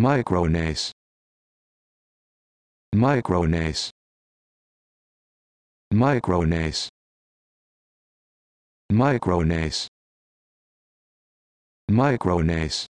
Micronase. Micronase. Micronase. Micronase. Micronase.